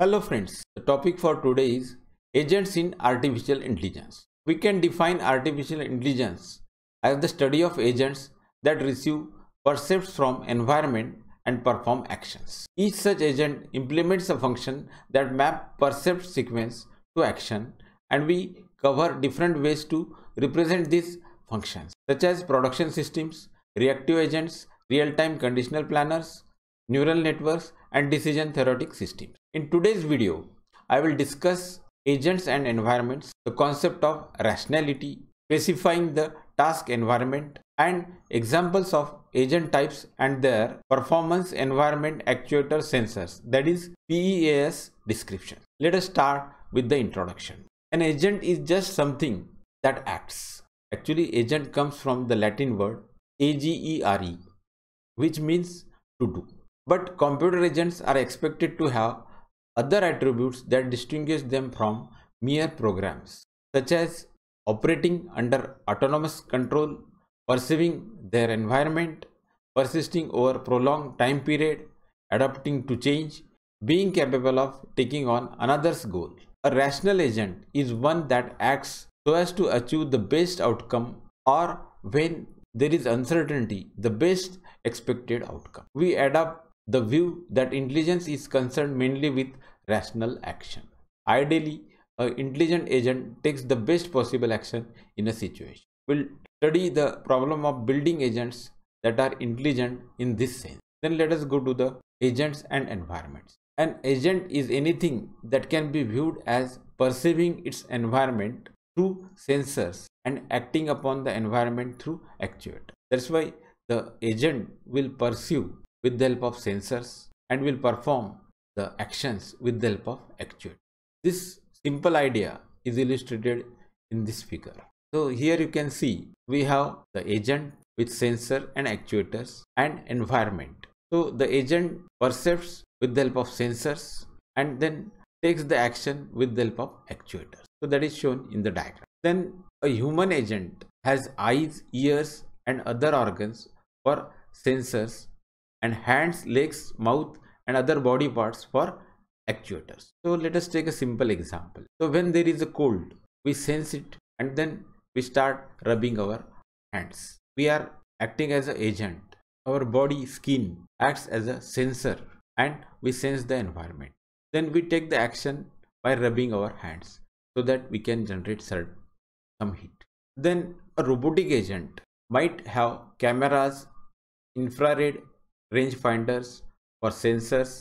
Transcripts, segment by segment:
Hello friends, the topic for today is agents in artificial intelligence. We can define artificial intelligence as the study of agents that receive percepts from environment and perform actions. Each such agent implements a function that map percept sequence to action and we cover different ways to represent these functions such as production systems, reactive agents, real-time conditional planners, neural networks and decision theoretic systems. In today's video, I will discuss agents and environments, the concept of rationality, specifying the task environment and examples of agent types and their performance environment actuator sensors that is PEAS description. Let us start with the introduction. An agent is just something that acts. Actually agent comes from the Latin word agere which means to do. But computer agents are expected to have other attributes that distinguish them from mere programs, such as operating under autonomous control, perceiving their environment, persisting over prolonged time period, adapting to change, being capable of taking on another's goal. A rational agent is one that acts so as to achieve the best outcome or when there is uncertainty, the best expected outcome. We adapt the view that intelligence is concerned mainly with rational action. Ideally, an intelligent agent takes the best possible action in a situation. We'll study the problem of building agents that are intelligent in this sense. Then let us go to the agents and environments. An agent is anything that can be viewed as perceiving its environment through sensors and acting upon the environment through actuator. That's why the agent will perceive with the help of sensors and will perform the actions with the help of actuator. This simple idea is illustrated in this figure. So here you can see we have the agent with sensor and actuators and environment. So the agent perceives with the help of sensors and then takes the action with the help of actuators. So that is shown in the diagram. Then a human agent has eyes, ears and other organs for sensors and hands, legs, mouth and other body parts for actuators. So let us take a simple example. So when there is a cold, we sense it and then we start rubbing our hands. We are acting as an agent. Our body skin acts as a sensor and we sense the environment. Then we take the action by rubbing our hands so that we can generate some heat. Then a robotic agent might have cameras, infrared range finders for sensors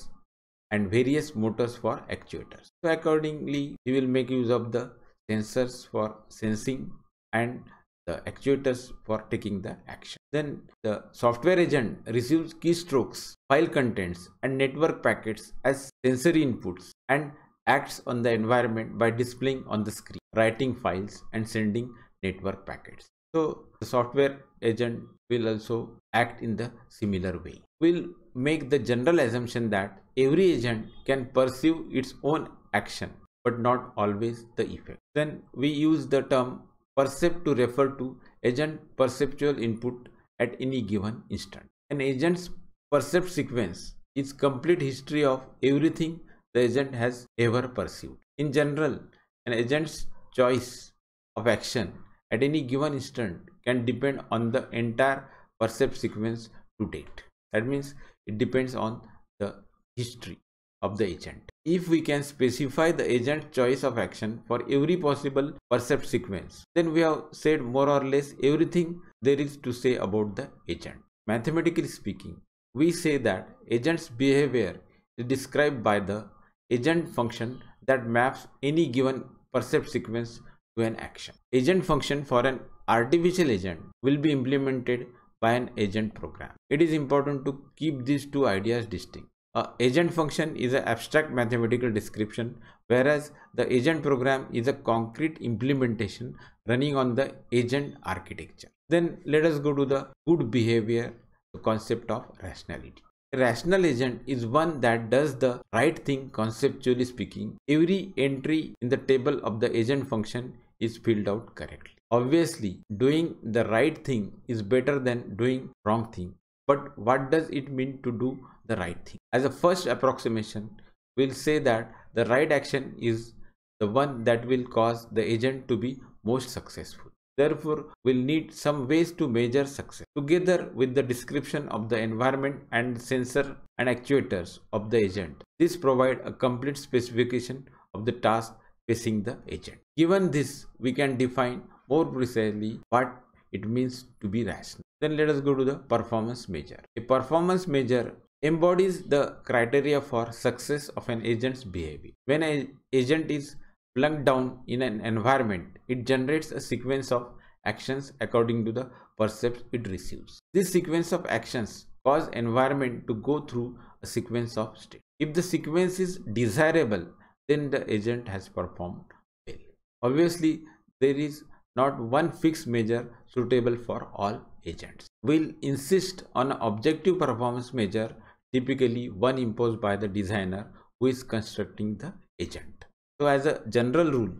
and various motors for actuators. So accordingly, we will make use of the sensors for sensing and the actuators for taking the action. Then the software agent receives keystrokes, file contents and network packets as sensory inputs and acts on the environment by displaying on the screen, writing files and sending network packets. So the software agent will also act in the similar way will make the general assumption that every agent can pursue its own action but not always the effect. Then we use the term percept to refer to agent perceptual input at any given instant. An agent's percept sequence is complete history of everything the agent has ever perceived. In general, an agent's choice of action at any given instant can depend on the entire percept sequence to date that means it depends on the history of the agent if we can specify the agent choice of action for every possible percept sequence then we have said more or less everything there is to say about the agent mathematically speaking we say that agent's behavior is described by the agent function that maps any given percept sequence to an action agent function for an artificial agent will be implemented by an agent program. It is important to keep these two ideas distinct. A agent function is an abstract mathematical description, whereas the agent program is a concrete implementation running on the agent architecture. Then let us go to the good behavior the concept of rationality. A rational agent is one that does the right thing conceptually speaking. Every entry in the table of the agent function is filled out correctly. Obviously, doing the right thing is better than doing wrong thing. But what does it mean to do the right thing? As a first approximation, we'll say that the right action is the one that will cause the agent to be most successful. Therefore, we'll need some ways to measure success. Together with the description of the environment and sensor and actuators of the agent, this provide a complete specification of the task facing the agent. Given this, we can define more precisely what it means to be rational. Then let us go to the performance measure. A performance measure embodies the criteria for success of an agent's behavior. When an agent is plunked down in an environment, it generates a sequence of actions according to the percepts it receives. This sequence of actions cause environment to go through a sequence of states. If the sequence is desirable, then the agent has performed well. Obviously, there is not one fixed measure suitable for all agents. We'll insist on objective performance measure, typically one imposed by the designer who is constructing the agent. So as a general rule,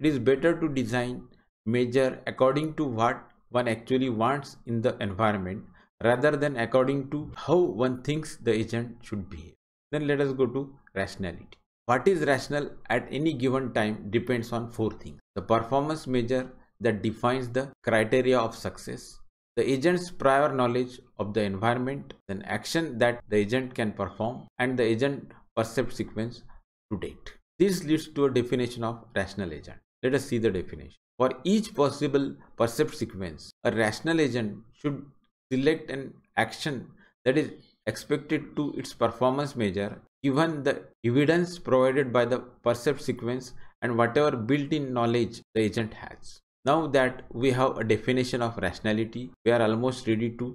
it is better to design measure according to what one actually wants in the environment rather than according to how one thinks the agent should behave. Then let us go to rationality. What is rational at any given time depends on four things. The performance measure that defines the criteria of success, the agent's prior knowledge of the environment, then action that the agent can perform, and the agent percept sequence to date. This leads to a definition of rational agent. Let us see the definition. For each possible percept sequence, a rational agent should select an action that is expected to its performance measure given the evidence provided by the percept sequence and whatever built-in knowledge the agent has. Now that we have a definition of rationality, we are almost ready to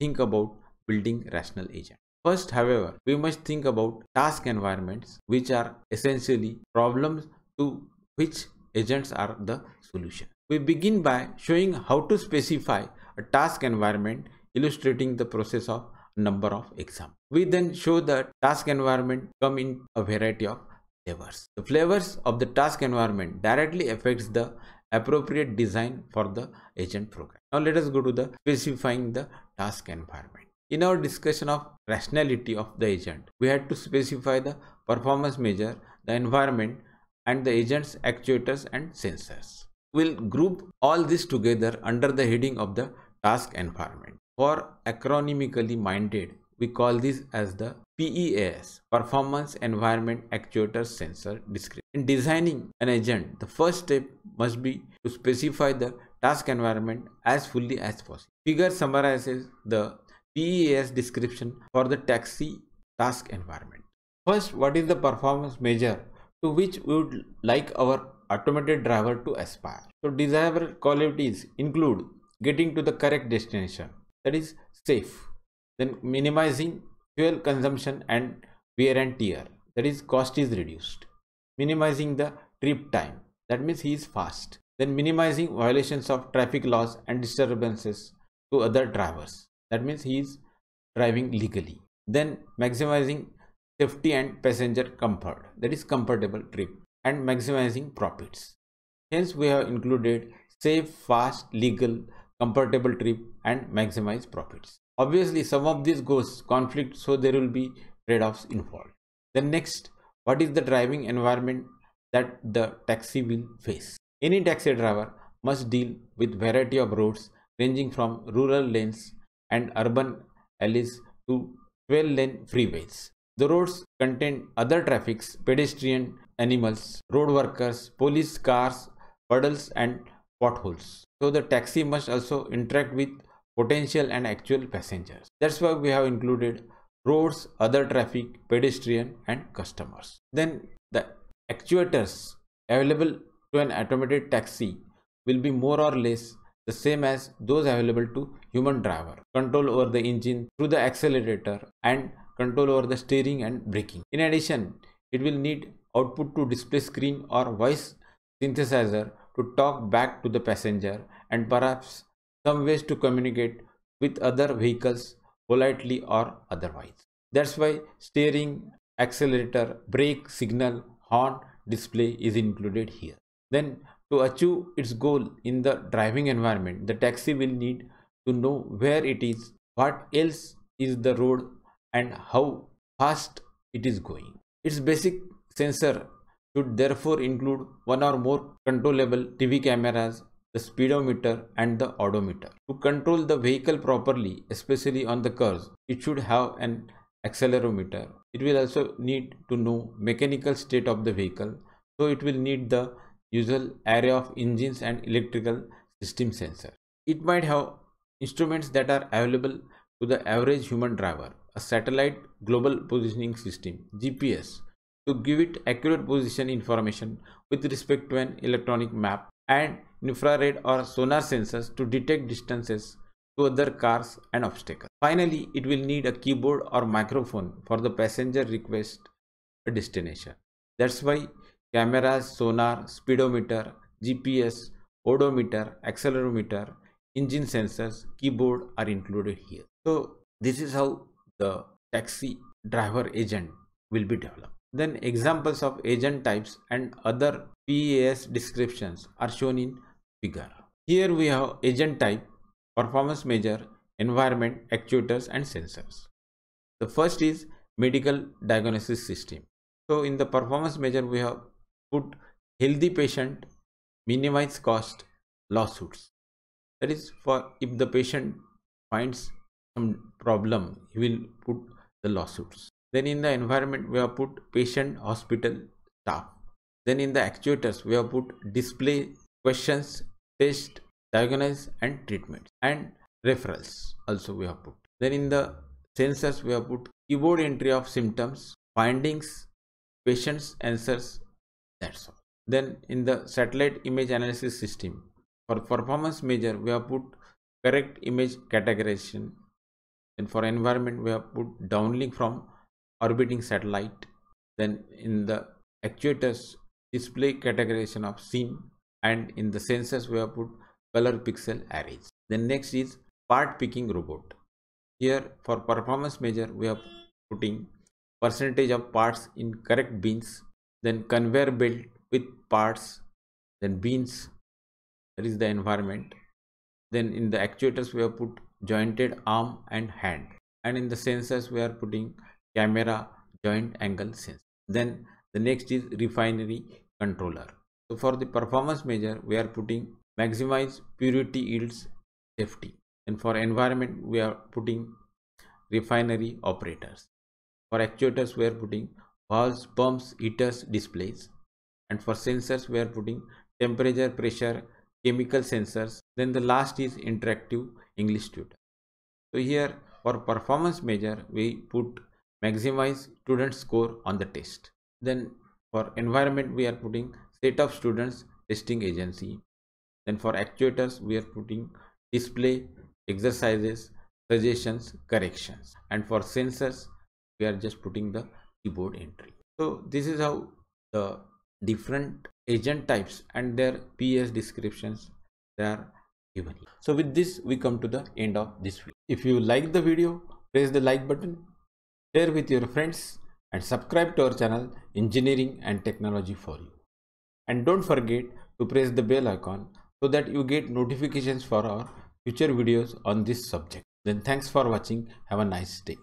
think about building rational agent. First, however, we must think about task environments, which are essentially problems to which agents are the solution. We begin by showing how to specify a task environment illustrating the process of number of examples. We then show the task environment come in a variety of flavors. The flavors of the task environment directly affects the appropriate design for the agent program. Now let us go to the specifying the task environment. In our discussion of rationality of the agent, we had to specify the performance measure, the environment and the agents, actuators and sensors. We'll group all this together under the heading of the task environment. For acronymically minded we call this as the PEAS, Performance Environment Actuator Sensor Description. In designing an agent, the first step must be to specify the task environment as fully as possible. Figure summarizes the PEAS description for the taxi task environment. First, what is the performance measure to which we would like our automated driver to aspire? So desirable qualities include getting to the correct destination, that is safe, then minimizing fuel consumption and wear and tear that is cost is reduced minimizing the trip time that means he is fast then minimizing violations of traffic laws and disturbances to other drivers that means he is driving legally then maximizing safety and passenger comfort that is comfortable trip and maximizing profits hence we have included safe fast legal comfortable trip and maximize profits obviously some of this goes conflict so there will be trade-offs involved then next what is the driving environment that the taxi will face any taxi driver must deal with variety of roads ranging from rural lanes and urban alleys to 12 lane freeways the roads contain other traffics, pedestrian, animals, road workers, police cars, puddles and potholes. So the taxi must also interact with potential and actual passengers. That's why we have included roads, other traffic, pedestrian and customers. Then the actuators available to an automated taxi will be more or less the same as those available to human driver. Control over the engine through the accelerator and control over the steering and braking. In addition, it will need output to display screen or voice synthesizer to talk back to the passenger and perhaps some ways to communicate with other vehicles politely or otherwise. That's why steering, accelerator, brake, signal, horn, display is included here. Then to achieve its goal in the driving environment, the taxi will need to know where it is, what else is the road and how fast it is going. Its basic sensor should therefore include one or more controllable TV cameras the speedometer and the odometer. To control the vehicle properly, especially on the curves, it should have an accelerometer. It will also need to know mechanical state of the vehicle. So it will need the usual array of engines and electrical system sensor. It might have instruments that are available to the average human driver, a satellite global positioning system, GPS, to give it accurate position information with respect to an electronic map and infrared or sonar sensors to detect distances to other cars and obstacles. Finally, it will need a keyboard or microphone for the passenger request a destination. That's why cameras, sonar, speedometer, GPS, odometer, accelerometer, engine sensors, keyboard are included here. So this is how the taxi driver agent will be developed. Then examples of agent types and other PAS descriptions are shown in figure. Here we have agent type, performance measure, environment, actuators and sensors. The first is medical diagnosis system. So in the performance measure we have put healthy patient, minimize cost, lawsuits. That is for if the patient finds some problem, he will put the lawsuits. Then in the environment, we have put patient hospital staff. Then in the actuators, we have put display, questions, test, diagnosis and treatments and referrals also we have put. Then in the sensors, we have put keyboard entry of symptoms, findings, patients, answers, that's all. Then in the satellite image analysis system, for performance measure, we have put correct image categorization. And for environment, we have put downlink from orbiting satellite then in the actuators display categorization of scene and in the sensors we have put color pixel arrays then next is part picking robot here for performance measure we are putting percentage of parts in correct bins then conveyor belt with parts then bins that is the environment then in the actuators we have put jointed arm and hand and in the sensors we are putting camera joint angle sensor. Then the next is refinery controller. So for the performance measure, we are putting maximize purity yields safety. And for environment, we are putting refinery operators. For actuators, we are putting valves, pumps, heaters, displays. And for sensors, we are putting temperature, pressure, chemical sensors. Then the last is interactive English tutor. So here for performance measure, we put maximize student score on the test. Then for environment, we are putting set of students testing agency. Then for actuators, we are putting display, exercises, suggestions, corrections. And for sensors, we are just putting the keyboard entry. So this is how the different agent types and their PS descriptions they are given. So with this, we come to the end of this video. If you like the video, press the like button share with your friends and subscribe to our channel Engineering and Technology for You. And don't forget to press the bell icon so that you get notifications for our future videos on this subject. Then thanks for watching. Have a nice day.